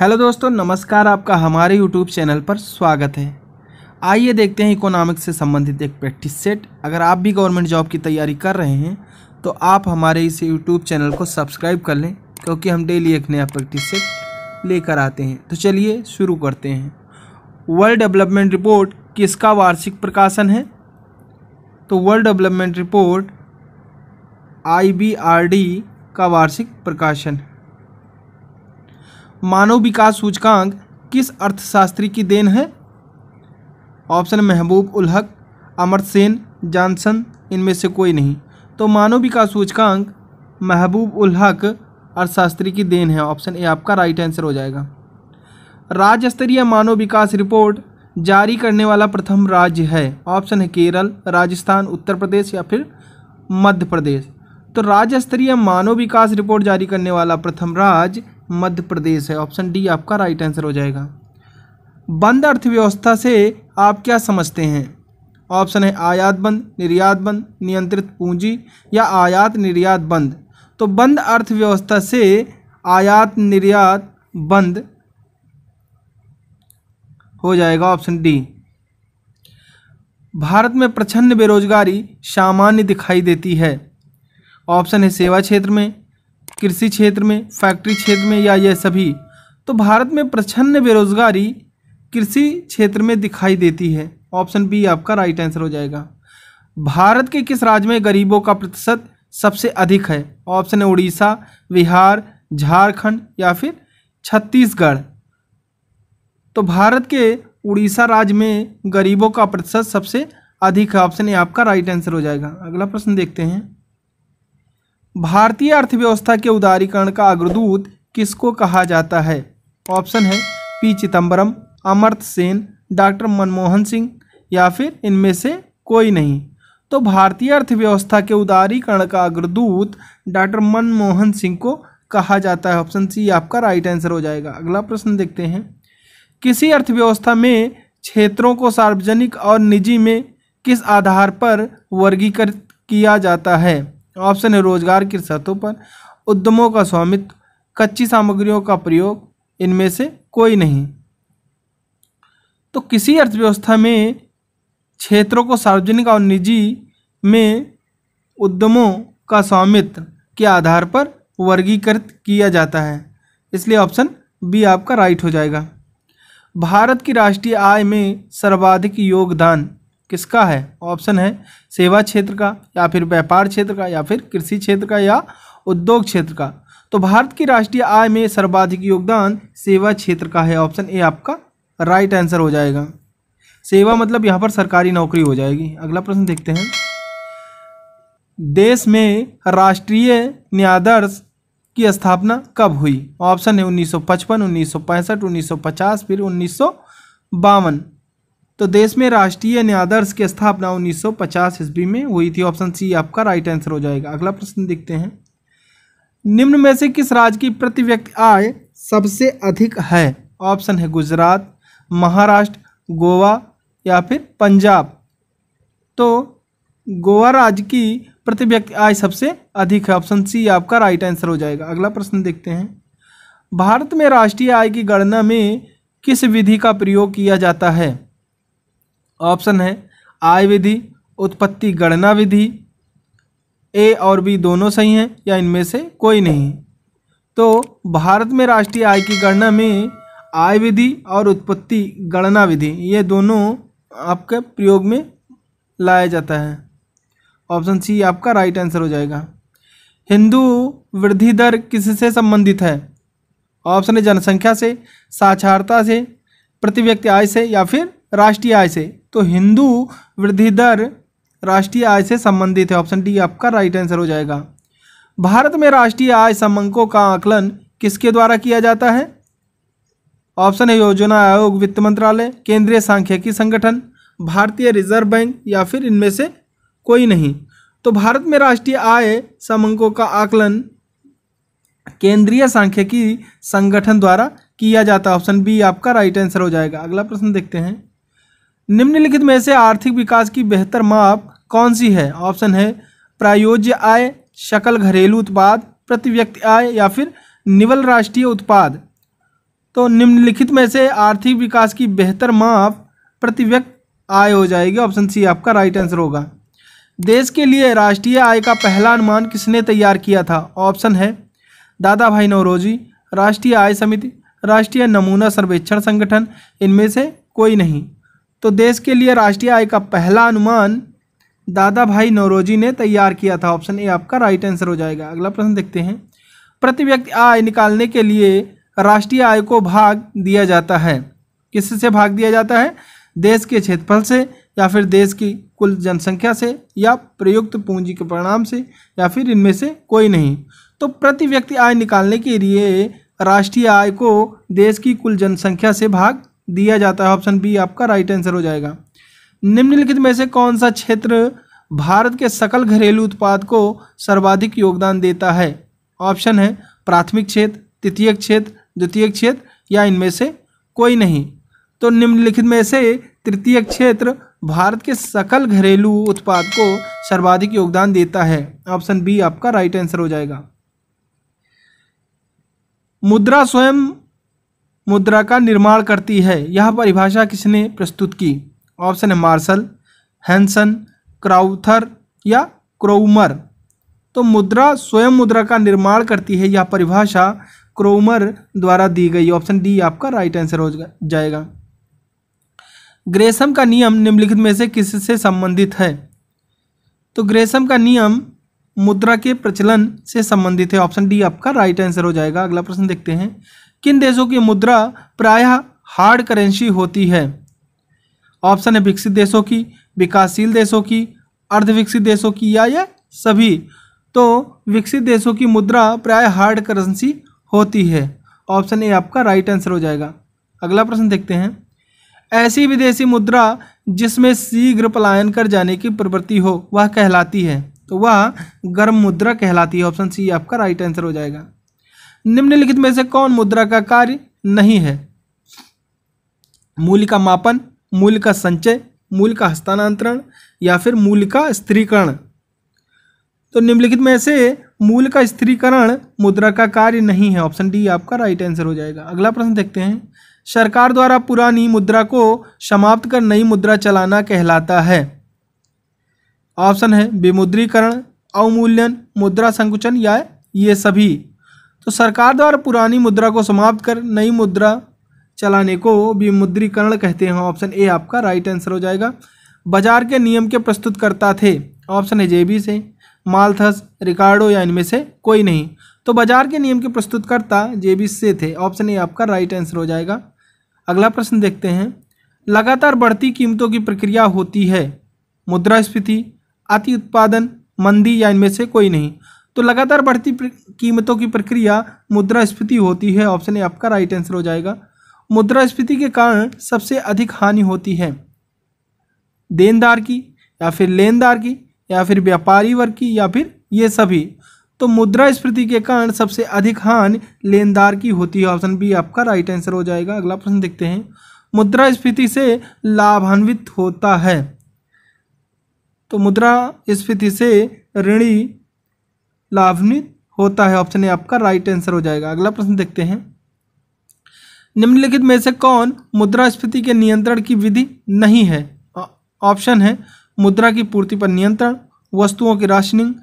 hello दोस्तों नमस्कार आपका हमारे यूट्यूब चैनल पर स्वागत है आइए देखते हैं इकोनॉमिक्स से संबंधित एक प्रैक्टिस सेट अगर आप भी गवर्नमेंट जॉब की तैयारी कर रहे हैं तो आप हमारे इस यूट्यूब चैनल को सब्सक्राइब कर लें क्योंकि हम डेली एक नया प्रैक्टिस सेट लेकर आते हैं तो चलिए शुरू करते हैं वर्ल्ड डेवलपमेंट रिपोर्ट किसका वार्षिक प्रकाशन है तो वर्ल्ड डेवलपमेंट रिपोर्ट आई का वार्षिक प्रकाशन है मानव विकास सूचकांक किस अर्थशास्त्री की देन है ऑप्शन महबूब उल हक अमर सेन जानसन इनमें से कोई नहीं तो मानव विकास सूचकांक महबूब उल हक अर्थशास्त्री की देन है ऑप्शन ए आपका राइट आंसर हो जाएगा राज्य स्तरीय मानव विकास रिपोर्ट जारी करने वाला प्रथम राज्य है ऑप्शन है केरल राजस्थान उत्तर प्रदेश या फिर मध्य प्रदेश तो राज्य स्तरीय मानव विकास रिपोर्ट जारी करने वाला प्रथम राज्य मध्य प्रदेश है ऑप्शन डी आपका राइट आंसर हो जाएगा बंद अर्थव्यवस्था से आप क्या समझते हैं ऑप्शन है आयात बंद निर्यात बंद नियंत्रित पूंजी या आयात निर्यात बंद तो बंद अर्थव्यवस्था से आयात निर्यात बंद हो जाएगा ऑप्शन डी भारत में प्रचंड बेरोजगारी सामान्य दिखाई देती है ऑप्शन है सेवा क्षेत्र में कृषि क्षेत्र में फैक्ट्री क्षेत्र में या यह सभी तो भारत में प्रछन्न बेरोजगारी कृषि क्षेत्र में दिखाई देती है ऑप्शन बी आपका राइट आंसर हो जाएगा भारत के किस राज्य में गरीबों का प्रतिशत सबसे अधिक है ऑप्शन है उड़ीसा बिहार झारखंड या फिर छत्तीसगढ़ तो भारत के उड़ीसा राज्य में गरीबों का प्रतिशत सबसे अधिक है ऑप्शन ए आपका राइट आंसर हो जाएगा अगला प्रश्न देखते हैं भारतीय अर्थव्यवस्था के उदारीकरण का अग्रदूत किसको कहा जाता है ऑप्शन है पी चिदम्बरम अमर्त सेन डॉक्टर मनमोहन सिंह या फिर इनमें से कोई नहीं तो भारतीय अर्थव्यवस्था के उदारीकरण का अग्रदूत डॉक्टर मनमोहन सिंह को कहा जाता है ऑप्शन सी आपका राइट आंसर हो जाएगा अगला प्रश्न देखते हैं किसी अर्थव्यवस्था में क्षेत्रों को सार्वजनिक और निजी में किस आधार पर वर्गीकृत किया जाता है तो ऑप्शन है रोजगार की सतहों पर उद्यमों का स्वामित्व कच्ची सामग्रियों का प्रयोग इनमें से कोई नहीं तो किसी अर्थव्यवस्था में क्षेत्रों को सार्वजनिक और निजी में उद्यमों का स्वामित्व के आधार पर वर्गीकृत किया जाता है इसलिए ऑप्शन बी आपका राइट हो जाएगा भारत की राष्ट्रीय आय में सर्वाधिक योगदान किसका है ऑप्शन है सेवा क्षेत्र का या फिर व्यापार क्षेत्र का या फिर कृषि क्षेत्र का या उद्योग क्षेत्र का तो भारत की राष्ट्रीय आय में सर्वाधिक योगदान सेवा क्षेत्र का है ऑप्शन ए आपका राइट आंसर हो जाएगा सेवा मतलब यहाँ पर सरकारी नौकरी हो जाएगी अगला प्रश्न देखते हैं देश में राष्ट्रीय न्यायादर्श की स्थापना कब हुई ऑप्शन है 1955, 1965, 1950 फिर उन्नीस तो देश में राष्ट्रीय न्यायाधर्श की स्थापना 1950 ईस्वी में हुई थी ऑप्शन सी आपका राइट आंसर हो जाएगा अगला प्रश्न देखते हैं निम्न में से किस राज्य की प्रति व्यक्ति आय सबसे अधिक है ऑप्शन है गुजरात महाराष्ट्र गोवा या फिर पंजाब तो गोवा राज्य की प्रति व्यक्ति आय सबसे अधिक है ऑप्शन सी आपका राइट आंसर हो जाएगा अगला प्रश्न देखते हैं भारत में राष्ट्रीय आय की गणना में किस विधि का प्रयोग किया जाता है ऑप्शन है आय विधि उत्पत्ति गणना विधि ए और बी दोनों सही हैं या इनमें से कोई नहीं तो भारत में राष्ट्रीय आय की गणना में आय विधि और उत्पत्ति गणना विधि ये दोनों आपके प्रयोग में लाया जाता है ऑप्शन सी आपका राइट आंसर हो जाएगा हिंदू वृद्धि दर किससे संबंधित है ऑप्शन है जनसंख्या से साक्षरता से प्रति व्यक्ति आय से या फिर राष्ट्रीय आय से तो हिंदू वृद्धि दर राष्ट्रीय आय से संबंधित है ऑप्शन डी आपका राइट आंसर हो जाएगा भारत में राष्ट्रीय आय समंकों का आकलन किसके द्वारा किया जाता है ऑप्शन है योजना आयोग वित्त मंत्रालय केंद्रीय सांख्यिकी संगठन भारतीय रिजर्व बैंक या फिर इनमें से कोई नहीं तो भारत में राष्ट्रीय आय समंकों का आकलन केंद्रीय सांख्यिकी संगठन द्वारा किया जाता है ऑप्शन बी आपका राइट आंसर हो जाएगा अगला प्रश्न देखते हैं निम्नलिखित में से आर्थिक विकास की बेहतर माप कौन सी है ऑप्शन है प्रायोज्य आय शकल घरेलू उत्पाद प्रति व्यक्ति आय या फिर निवल राष्ट्रीय उत्पाद तो निम्नलिखित में से आर्थिक विकास की बेहतर माप प्रति व्यक्ति आय हो जाएगी ऑप्शन सी आपका राइट आंसर होगा देश के लिए राष्ट्रीय आय का पहला अनुमान किसने तैयार किया था ऑप्शन है दादा भाई नवरोजी राष्ट्रीय आय समिति राष्ट्रीय नमूना सर्वेक्षण संगठन इनमें से कोई नहीं तो देश के लिए राष्ट्रीय आय का पहला अनुमान दादा भाई नौरोजी ने तैयार किया था ऑप्शन ए आपका राइट आंसर हो जाएगा अगला प्रश्न देखते हैं प्रति व्यक्ति आय निकालने के लिए राष्ट्रीय आय को भाग दिया जाता है किससे भाग दिया जाता है देश के क्षेत्रफल से या फिर देश की कुल जनसंख्या से या प्रयुक्त पूंजी के परिणाम से या फिर इनमें से कोई नहीं तो प्रति व्यक्ति आय निकालने के लिए राष्ट्रीय आय को देश की कुल जनसंख्या से भाग दिया जाता है ऑप्शन बी आपका राइट आंसर हो जाएगा निम्नलिखित में से कौन सा क्षेत्र भारत के सकल घरेलू उत्पाद को सर्वाधिक योगदान देता है ऑप्शन है प्राथमिक क्षेत्र तृतीय क्षेत्र द्वितीय क्षेत्र या इनमें से कोई नहीं तो निम्नलिखित में से तृतीय क्षेत्र भारत के सकल घरेलू उत्पाद को सर्वाधिक योगदान देता है ऑप्शन बी आपका राइट आंसर हो जाएगा मुद्रा स्वयं मुद्रा का निर्माण करती है यह परिभाषा किसने प्रस्तुत की ऑप्शन है मार्शल हैंसन क्राउथर या क्रोमर तो मुद्रा स्वयं मुद्रा का निर्माण करती है यह परिभाषा क्रोमर द्वारा दी गई ऑप्शन डी आपका राइट आंसर हो जाएगा ग्रेसम का नियम निम्नलिखित में से किससे संबंधित है तो ग्रेसम का नियम मुद्रा के प्रचलन से संबंधित है ऑप्शन डी आपका राइट आंसर हो जाएगा अगला प्रश्न देखते हैं किन देशों की मुद्रा प्रायः हार्ड करेंसी होती है ऑप्शन है विकसित देशों की विकासशील देशों की अर्धविकसित देशों की या ये सभी तो विकसित देशों की मुद्रा प्राय हार्ड करेंसी होती है ऑप्शन ए आपका राइट आंसर हो जाएगा अगला प्रश्न देखते हैं ऐसी विदेशी मुद्रा जिसमें शीघ्र पलायन कर जाने की प्रवृत्ति हो वह कहलाती है तो वह गर्म मुद्रा कहलाती है ऑप्शन सी आपका राइट आंसर हो जाएगा निम्नलिखित में से कौन मुद्रा का कार्य नहीं है मूल्य का मापन मूल्य का संचय मूल्य का हस्तांतरण या फिर मूल्य का स्त्रीकरण तो निम्नलिखित में से मूल का स्त्रीकरण मुद्रा का कार्य नहीं है ऑप्शन डी आपका राइट आंसर हो जाएगा अगला प्रश्न देखते हैं सरकार द्वारा पुरानी मुद्रा को समाप्त कर नई मुद्रा चलाना कहलाता है ऑप्शन है विमुद्रीकरण अवमूल्यन मुद्रा संकुचन या ये सभी तो सरकार द्वारा पुरानी मुद्रा को समाप्त कर नई मुद्रा चलाने को विमुद्रीकरण कहते हैं ऑप्शन ए आपका राइट आंसर हो जाएगा बाजार के नियम के प्रस्तुतकर्ता थे ऑप्शन है जेबी से मालथस रिकार्डो या इनमें से कोई नहीं तो बाजार के नियम के प्रस्तुतकर्ता जेबी से थे ऑप्शन ए आपका राइट आंसर हो जाएगा अगला प्रश्न देखते हैं लगातार बढ़ती कीमतों की प्रक्रिया होती है मुद्रास्फीति अति उत्पादन मंदी या इनमें से कोई नहीं तो लगातार बढ़ती कीमतों की प्रक्रिया मुद्रास्फीति होती है ऑप्शन ए आपका राइट आंसर हो जाएगा मुद्रास्फीति के कारण सबसे अधिक हानि होती है देनदार की या फिर लेनदार की या फिर व्यापारी वर्ग की या फिर ये सभी तो मुद्रास्फीति के कारण सबसे अधिक हानि लेनदार की होती है ऑप्शन बी आपका राइट आंसर हो जाएगा अगला प्रश्न देखते हैं मुद्रास्फीति से लाभान्वित होता है तो मुद्रास्फीति से ऋणी लाभान्वित होता है ऑप्शन ए आपका राइट आंसर हो जाएगा अगला प्रश्न देखते हैं निम्नलिखित में से कौन मुद्रास्फीति के नियंत्रण की विधि नहीं है ऑप्शन है मुद्रा की पूर्ति पर नियंत्रण वस्तुओं की राशनिंग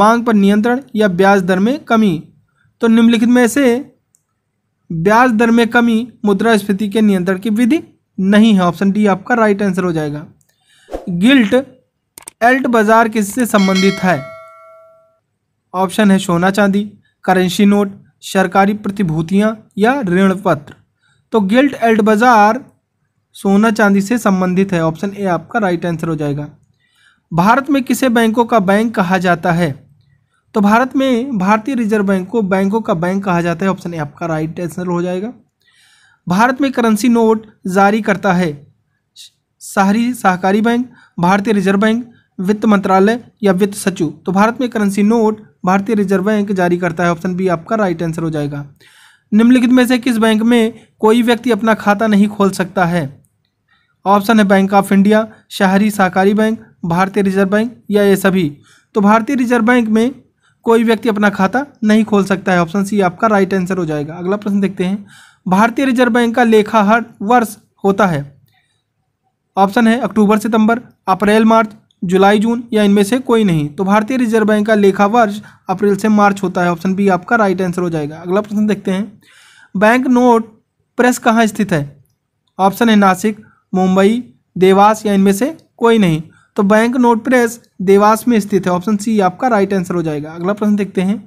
मांग पर नियंत्रण या ब्याज दर में कमी तो निम्नलिखित में से ब्याज दर में कमी मुद्रास्फीति के नियंत्रण की विधि नहीं है ऑप्शन डी आपका राइट आंसर हो जाएगा गिल्ट एल्ट बाजार किससे संबंधित है ऑप्शन है सोना चांदी करेंसी नोट सरकारी प्रतिभूतियां या ऋण पत्र तो गिल्ट एल्ड बाजार सोना चांदी से संबंधित है ऑप्शन ए आपका राइट आंसर हो जाएगा भारत में किसे बैंकों का बैंक कहा जाता है तो भारत में भारतीय रिजर्व बैंक को बैंकों का बैंक कहा जाता है ऑप्शन ए आपका राइट आंसर हो जाएगा भारत में करेंसी नोट जारी करता है सहरी सहकारी बैंक भारतीय रिजर्व बैंक वित्त मंत्रालय या वित्त सचिव तो भारत में करेंसी नोट भारतीय रिजर्व बैंक जारी करता है ऑप्शन बी आपका राइट आंसर हो जाएगा निम्नलिखित में से किस बैंक में कोई व्यक्ति अपना खाता नहीं खोल सकता है ऑप्शन है बैंक ऑफ इंडिया शहरी सहकारी बैंक भारतीय रिजर्व बैंक या ये सभी तो भारतीय रिजर्व बैंक में कोई व्यक्ति अपना खाता नहीं खोल सकता है ऑप्शन सी आपका राइट आंसर हो जाएगा अगला प्रश्न देखते हैं भारतीय रिजर्व बैंक का लेखा हर वर्ष होता है ऑप्शन है अक्टूबर सितंबर अप्रैल मार्च जुलाई जून या इनमें से कोई नहीं तो भारतीय रिजर्व बैंक का लेखा वर्ष अप्रैल से मार्च होता है ऑप्शन बी आपका राइट आंसर हो जाएगा अगला प्रश्न देखते हैं बैंक नोट प्रेस कहाँ स्थित है ऑप्शन है नासिक मुंबई देवास या इनमें से कोई नहीं तो बैंक नोट प्रेस देवास में स्थित है ऑप्शन सी आपका राइट आंसर हो जाएगा अगला प्रश्न देखते हैं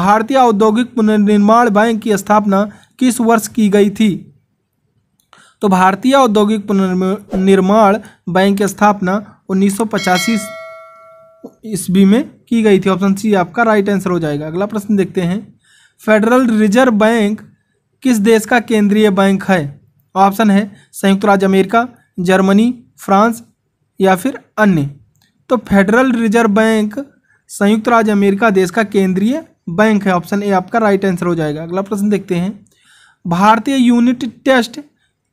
भारतीय औद्योगिक पुनर्निर्माण बैंक की स्थापना किस वर्ष की गई थी तो भारतीय औद्योगिक पुनर्निर्माण बैंक की स्थापना उन्नीस ईस्वी में की गई थी ऑप्शन सी आपका राइट आंसर हो जाएगा अगला प्रश्न देखते हैं फेडरल रिजर्व बैंक किस देश का केंद्रीय बैंक है ऑप्शन है संयुक्त राज्य अमेरिका जर्मनी फ्रांस या फिर अन्य तो फेडरल रिजर्व बैंक संयुक्त राज्य अमेरिका देश का केंद्रीय बैंक है ऑप्शन ए आपका राइट आंसर हो जाएगा अगला प्रश्न देखते हैं भारतीय यूनिट टेस्ट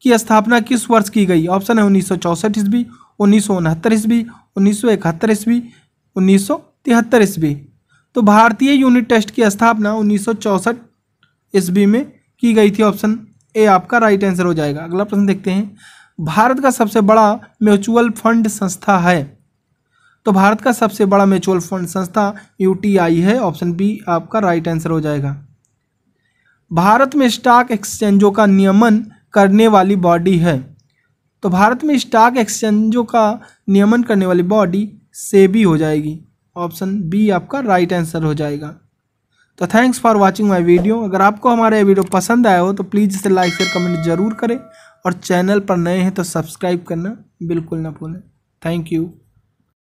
की स्थापना किस वर्ष की गई ऑप्शन है उन्नीस सौ चौंसठ ईस्वी उन्नीस सौ उनहत्तर ईस्वी उन्नीस सौ इकहत्तर ईस्वी उन्नीस सौ तिहत्तर ईस्वी तो भारतीय यूनिट टेस्ट की स्थापना उन्नीस सौ चौंसठ ईस्वी में की गई थी ऑप्शन ए आपका राइट आंसर हो जाएगा अगला प्रश्न देखते हैं भारत का सबसे बड़ा म्यूचुअल फंड संस्था है तो भारत का सबसे बड़ा म्यूचुअल फंड संस्था आई है ऑप्शन बी आपका राइट आंसर हो जाएगा भारत में स्टॉक एक्सचेंजों का नियमन करने वाली बॉडी है तो भारत में स्टॉक एक्सचेंजों का नियमन करने वाली बॉडी सेबी हो जाएगी ऑप्शन बी आपका राइट आंसर हो जाएगा तो thanks for watching my video अगर आपको हमारा ये वीडियो पसंद आया हो तो प्लीज़ इसे लाइक शेयर कमेंट जरूर करें और चैनल पर नए हैं तो सब्सक्राइब करना बिल्कुल ना भूलें थैंक यू